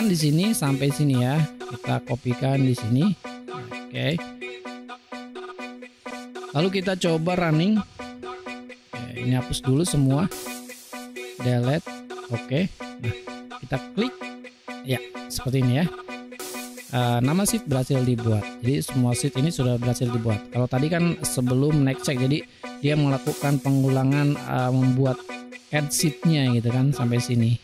kopikan di sini sampai sini ya. Kita kopikan di sini. Oke. Lalu kita coba running. Oke, ini hapus dulu semua. Delete. Oke. Nah, kita klik. Ya, seperti ini ya. Uh, nama sheet berhasil dibuat. Jadi semua sheet ini sudah berhasil dibuat. Kalau tadi kan sebelum next check, jadi dia melakukan pengulangan uh, membuat add sheetnya gitu kan sampai sini.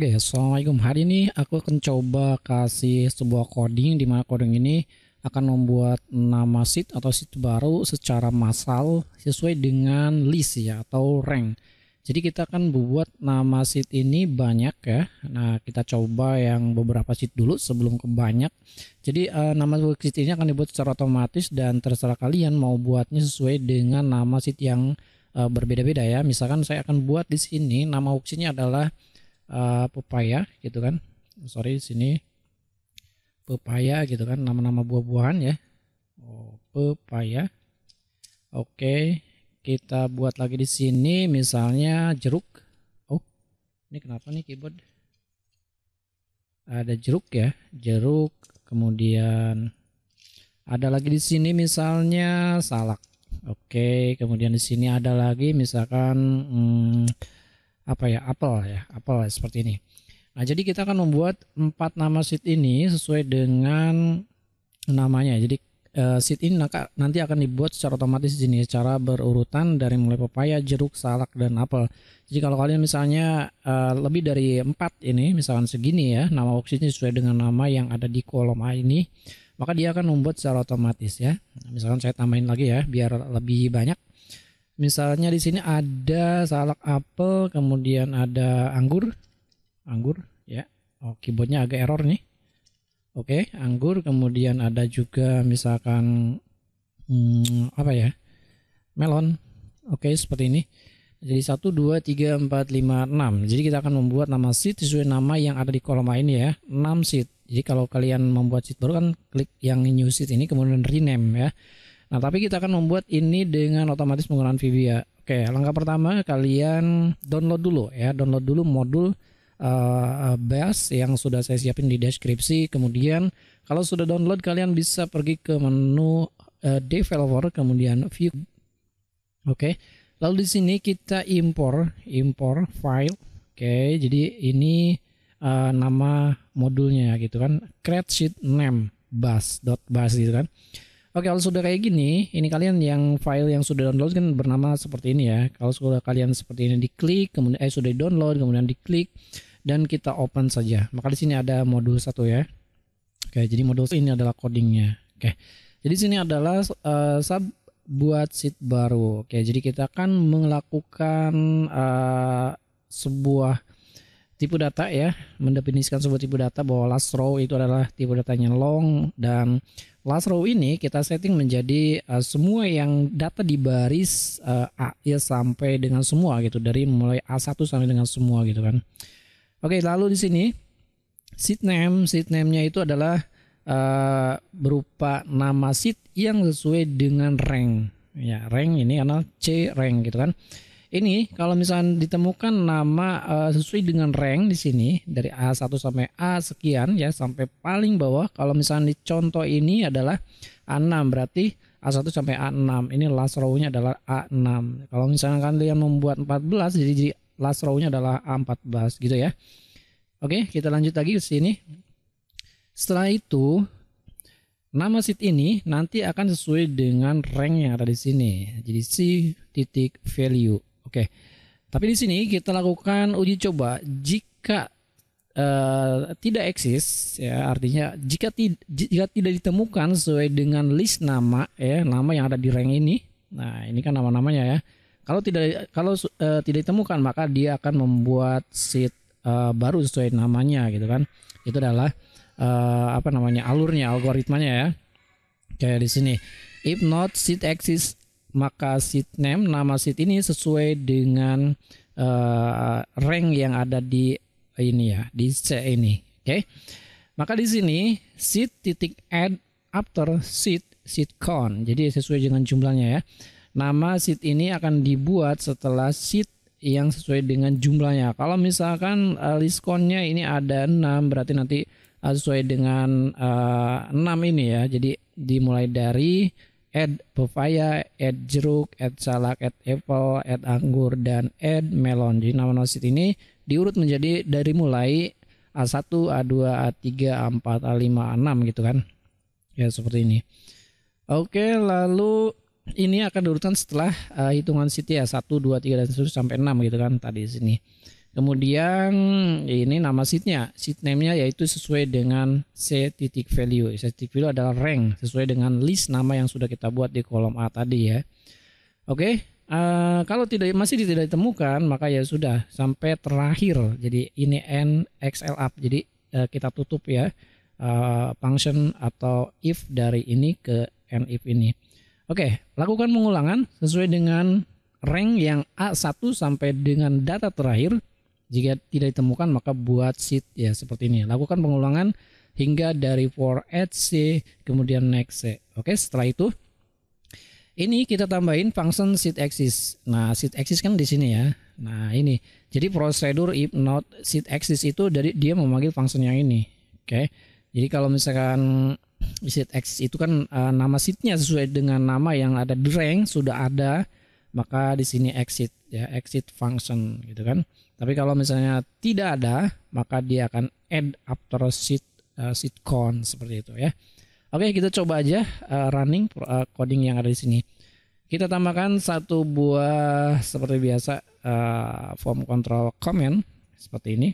Oke, okay, Assalamualaikum. Hari ini aku akan coba kasih sebuah coding di mana coding ini akan membuat nama seat atau seat baru secara massal sesuai dengan list ya atau rank. Jadi kita akan buat nama seat ini banyak ya. Nah, kita coba yang beberapa seat dulu sebelum ke banyak. Jadi uh, nama seat ini akan dibuat secara otomatis dan terserah kalian mau buatnya sesuai dengan nama seat yang uh, berbeda-beda ya. Misalkan saya akan buat di sini nama hook adalah Eh, pepaya gitu kan sorry di sini pepaya gitu kan nama-nama buah-buahan ya oh, pepaya oke okay. kita buat lagi di sini misalnya jeruk oh ini kenapa nih keyboard ada jeruk ya jeruk kemudian ada lagi di sini misalnya salak oke okay. kemudian di sini ada lagi misalkan hmm, apa ya apel ya apel seperti ini nah jadi kita akan membuat empat nama seed ini sesuai dengan namanya jadi eh, seed ini nanti akan dibuat secara otomatis jenis secara berurutan dari mulai pepaya jeruk salak dan apel jadi kalau kalian misalnya eh, lebih dari empat ini misalkan segini ya nama oksigen sesuai dengan nama yang ada di kolom A ini maka dia akan membuat secara otomatis ya misalkan saya tambahin lagi ya biar lebih banyak Misalnya di sini ada salak apel, kemudian ada anggur. Anggur, ya. Oh, keyboardnya agak error nih. Oke, okay, anggur, kemudian ada juga misalkan hmm, apa ya? Melon. Oke, okay, seperti ini. Jadi satu, dua, tiga, empat, lima, enam. Jadi kita akan membuat nama sheet sesuai nama yang ada di kolom A ini ya. Enam sheet. Jadi kalau kalian membuat sheet baru kan klik yang new sheet ini kemudian rename ya. Nah, tapi kita akan membuat ini dengan otomatis menggunakan Vivia. Oke, langkah pertama kalian download dulu ya, download dulu modul uh, yang sudah saya siapin di deskripsi. Kemudian kalau sudah download kalian bisa pergi ke menu uh, developer kemudian view. Oke. Lalu di sini kita impor impor file. Oke, jadi ini uh, nama modulnya gitu kan. Create sheet name bash.bash gitu kan. Oke, kalau sudah kayak gini, ini kalian yang file yang sudah download kan bernama seperti ini ya. Kalau sudah kalian seperti ini diklik, kemudian eh sudah download, kemudian diklik dan kita open saja. Maka di sini ada modul satu ya. Oke, jadi modul ini adalah codingnya. Oke, jadi sini adalah uh, sub buat sheet baru. Oke, jadi kita akan melakukan uh, sebuah tipe data ya mendefinisikan sebuah tipe data bahwa last row itu adalah tipe datanya long dan last row ini kita setting menjadi uh, semua yang data di baris uh, A ya sampai dengan semua gitu dari mulai A1 sampai dengan semua gitu kan. Oke, lalu di sini seat name, seat name-nya itu adalah uh, berupa nama seat yang sesuai dengan rank. Ya, rank ini karena C rank gitu kan. Ini kalau misalnya ditemukan nama uh, sesuai dengan rank di sini dari A1 sampai A sekian ya sampai paling bawah. Kalau misalnya di contoh ini adalah A6 berarti A1 sampai A6. Ini last row-nya adalah A6. Kalau misalnya kalian membuat 14 jadi, jadi last row-nya adalah A14 gitu ya. Oke, kita lanjut lagi ke sini. Setelah itu Nama seat ini nanti akan sesuai dengan rank yang ada di sini. Jadi C titik value. Oke. Tapi di sini kita lakukan uji coba jika uh, tidak eksis ya artinya jika ti jika tidak ditemukan sesuai dengan list nama ya nama yang ada di rank ini. Nah, ini kan nama-namanya ya. Kalau tidak kalau uh, tidak ditemukan maka dia akan membuat seat uh, eh, baru sesuai namanya gitu kan. Itu adalah uh, apa namanya alurnya algoritmanya ya. Kayak di sini if not seat exists maka seed name nama seed ini sesuai dengan uh, rank yang ada di ini ya di C ini oke okay? maka di sini seed titik add after seed seed count jadi sesuai dengan jumlahnya ya nama seed ini akan dibuat setelah seed yang sesuai dengan jumlahnya kalau misalkan uh, list countnya ini ada 6 berarti nanti uh, sesuai dengan uh, 6 ini ya jadi dimulai dari add pepaya, add jeruk, add salak, add apple, add anggur dan add melon. Jadi nama-nama ini diurut menjadi dari mulai A1, A2, A3, A4, A5, A6 gitu kan. Ya seperti ini. Oke, lalu ini akan diurutkan setelah uh, hitungan city ya 1, 2, 3 dan seterusnya sampai 6 gitu kan tadi di sini. Kemudian ini nama sitnya, sit name-nya yaitu sesuai dengan C titik value. C titik value adalah rank sesuai dengan list nama yang sudah kita buat di kolom A tadi ya. Oke, uh, kalau tidak masih tidak ditemukan maka ya sudah sampai terakhir. Jadi ini n xl up. Jadi uh, kita tutup ya uh, function atau if dari ini ke n if ini. Oke, lakukan pengulangan sesuai dengan rank yang A1 sampai dengan data terakhir jika tidak ditemukan maka buat seed ya seperti ini. Lakukan pengulangan hingga dari for at C kemudian next C. Oke, setelah itu ini kita tambahin function seed axis. Nah, seed axis kan di sini ya. Nah, ini. Jadi prosedur if not seed axis itu dari dia memanggil function yang ini. Oke. Jadi kalau misalkan seed axis itu kan uh, nama seednya sesuai dengan nama yang ada di rank sudah ada maka di sini exit ya exit function gitu kan. Tapi kalau misalnya tidak ada maka dia akan add after sit uh, eh, sitcon seperti itu ya. Oke, kita coba aja uh, running uh, coding yang ada di sini. Kita tambahkan satu buah seperti biasa uh, form control comment seperti ini.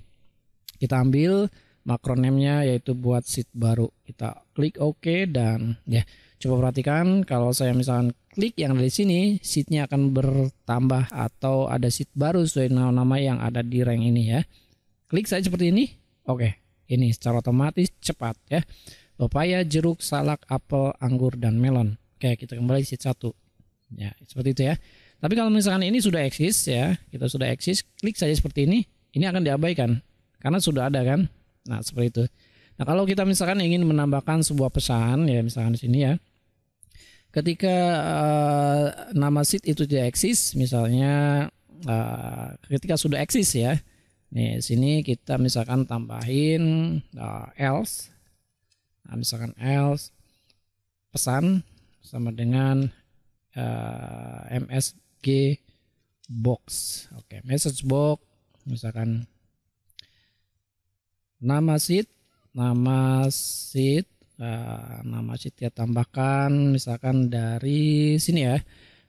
Kita ambil makronemnya yaitu buat sheet baru. Kita klik OK dan ya coba perhatikan kalau saya misalkan klik yang dari sini sheetnya akan bertambah atau ada sheet baru sesuai nama-nama yang ada di rank ini ya. Klik saja seperti ini. Oke, ini secara otomatis cepat ya. Pepaya, jeruk, salak, apel, anggur dan melon. Oke, kita kembali sheet satu Ya, seperti itu ya. Tapi kalau misalkan ini sudah eksis ya, kita sudah eksis, klik saja seperti ini, ini akan diabaikan karena sudah ada kan Nah, seperti itu. Nah, kalau kita misalkan ingin menambahkan sebuah pesan ya misalkan di sini ya. Ketika uh, nama seed itu tidak eksis, misalnya uh, ketika sudah eksis ya. Nih, sini kita misalkan tambahin uh, else. Nah, misalkan else pesan sama dengan uh, MSG box. Oke, okay. message box misalkan nama sheet nama sheet ya, nama sheet ya tambahkan misalkan dari sini ya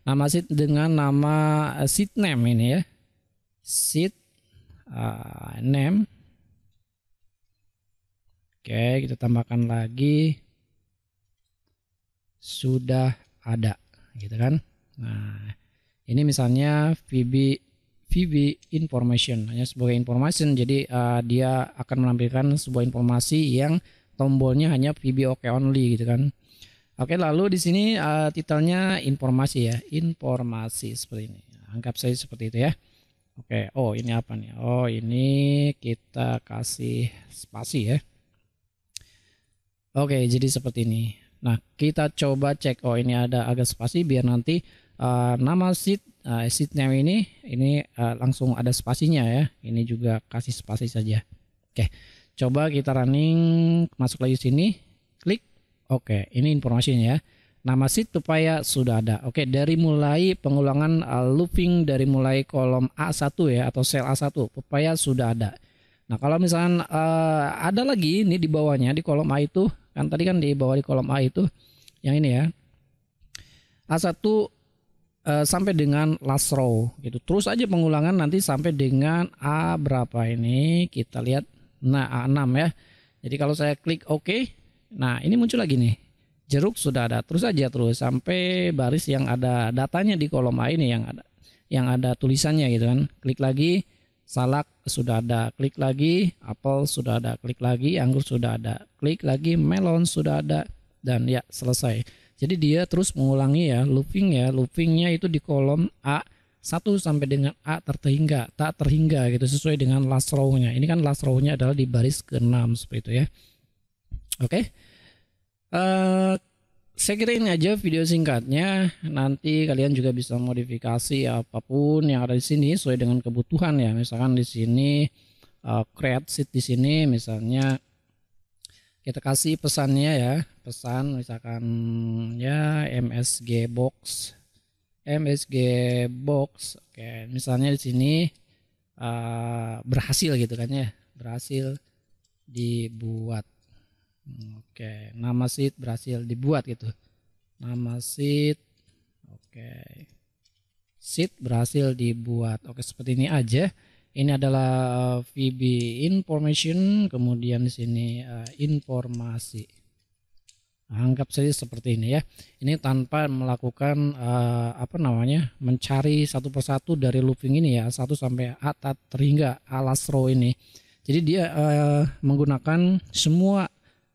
nama sheet dengan nama eh, sheet name ini ya sheet eh, name Oke, kita tambahkan lagi sudah ada, gitu kan? Nah, ini misalnya VB VB information hanya sebagai information jadi uh, dia akan menampilkan sebuah informasi yang tombolnya hanya VB OK only gitu kan oke lalu di sini uh, titelnya informasi ya informasi seperti ini anggap saya seperti itu ya oke oh ini apa nih oh ini kita kasih spasi ya oke jadi seperti ini nah kita coba cek oh ini ada agak spasi biar nanti uh, nama sit uh, eh, exit name ini ini uh, langsung ada spasinya ya ini juga kasih spasi saja oke coba kita running masuk lagi sini klik oke ini informasinya ya nama situpaya supaya sudah ada oke dari mulai pengulangan uh, looping dari mulai kolom A1 ya atau sel A1 supaya sudah ada Nah kalau misalnya uh, ada lagi ini di bawahnya di kolom A itu kan tadi kan di bawah di kolom A itu yang ini ya A1 Eh, sampai dengan last row gitu. Terus aja pengulangan nanti sampai dengan A berapa ini kita lihat. Nah, A6 ya. Jadi kalau saya klik OK, nah ini muncul lagi nih. Jeruk sudah ada. Terus aja terus sampai baris yang ada datanya di kolom A ini yang ada yang ada tulisannya gitu kan. Klik lagi salak sudah ada, klik lagi apel sudah ada, klik lagi anggur sudah ada, klik lagi melon sudah ada dan ya selesai. Jadi dia terus mengulangi ya looping ya, loopingnya itu di kolom A 1 sampai dengan A terhingga, tak terhingga gitu sesuai dengan last row-nya. Ini kan last row-nya adalah di baris ke-6 seperti itu ya. Oke. Okay. Uh, eh, saya kira ini aja video singkatnya. Nanti kalian juga bisa modifikasi apapun yang ada di sini sesuai dengan kebutuhan ya. Misalkan di sini uh, create sheet di sini misalnya kita kasih pesannya ya pesan misalkan ya MSG box MSG box oke misalnya di sini uh, berhasil gitu kan ya berhasil dibuat oke nama sit berhasil dibuat gitu nama sit oke sit berhasil dibuat oke seperti ini aja ini adalah eh, VB information, kemudian di sini uh, informasi. Nah, anggap saja seperti ini ya. Ini tanpa melakukan uh, apa namanya mencari satu persatu dari looping ini ya, satu sampai atat terhingga alas row ini. Jadi dia uh, menggunakan semua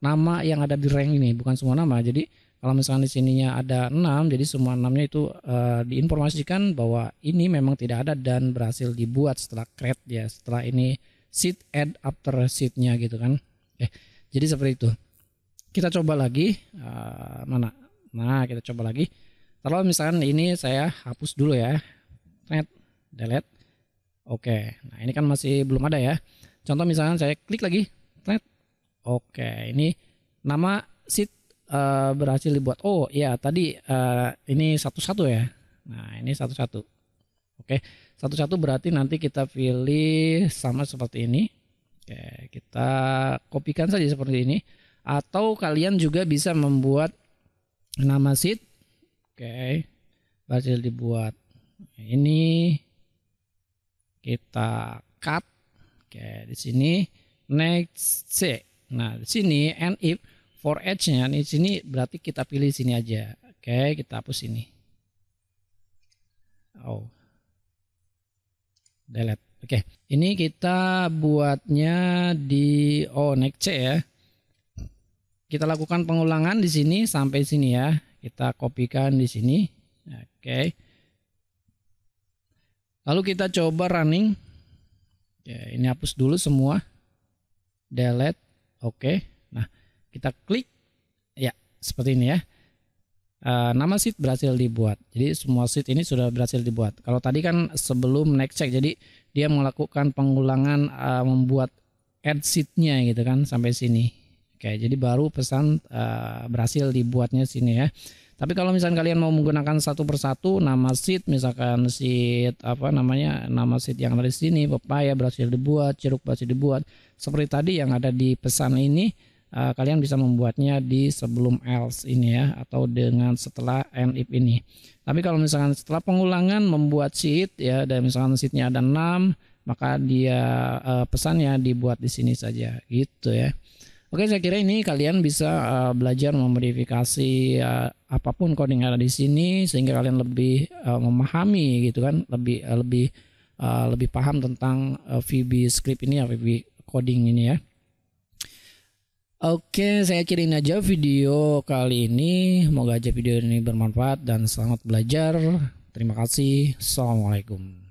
nama yang ada di rank ini, bukan semua nama. Jadi kalau misalkan di sininya ada enam, jadi semua enamnya itu uh, diinformasikan bahwa ini memang tidak ada dan berhasil dibuat setelah create ya setelah ini seat add after seatnya gitu kan eh jadi seperti itu kita coba lagi uh, mana nah kita coba lagi kalau misalkan ini saya hapus dulu ya Net, delete oke nah ini kan masih belum ada ya contoh misalkan saya klik lagi Net, oke ini nama seat Eh, berhasil dibuat. Oh ya tadi uh, ini satu-satu ya. Nah ini satu-satu. Oke satu-satu berarti nanti kita pilih sama seperti ini. Oke kita kopikan saja seperti ini. Atau kalian juga bisa membuat nama seed. Oke berhasil dibuat. Ini kita cut. Oke di sini next C. Nah di sini and if for edge-nya di sini berarti kita pilih sini aja. Oke, kita hapus ini. Oh. Delete. Oke, ini kita buatnya di oh next C ya. Kita lakukan pengulangan di sini sampai sini ya. Kita kopikan di sini. Oke. Lalu kita coba running. Oke, ini hapus dulu semua. Delete. Oke. Kita klik, ya seperti ini ya. Eh, nama sheet berhasil dibuat. Jadi semua sheet ini sudah berhasil dibuat. Kalau tadi kan sebelum next check, jadi dia melakukan pengulangan eh, membuat add sheetnya gitu kan sampai sini. Oke, jadi baru pesan eh, berhasil dibuatnya sini ya. Tapi kalau misalnya kalian mau menggunakan satu persatu nama sheet misalkan sheet apa namanya, nama sheet yang ada di sini, pepaya berhasil dibuat, jeruk berhasil dibuat. Seperti tadi yang ada di pesan ini, uh, kalian bisa membuatnya di sebelum else ini ya atau dengan setelah and if ini. Tapi kalau misalkan setelah pengulangan membuat sheet ya dan misalkan sheetnya ada 6 maka dia uh, pesannya dibuat di sini saja gitu ya. Oke saya kira ini kalian bisa uh, belajar memodifikasi uh, apapun coding ada di sini sehingga kalian lebih uh, memahami gitu kan lebih uh, lebih uh, lebih paham tentang uh, VB script ini ya VB coding ini ya. Oke, saya kirim aja video kali ini. Semoga aja video ini bermanfaat dan selamat belajar. Terima kasih. Assalamualaikum.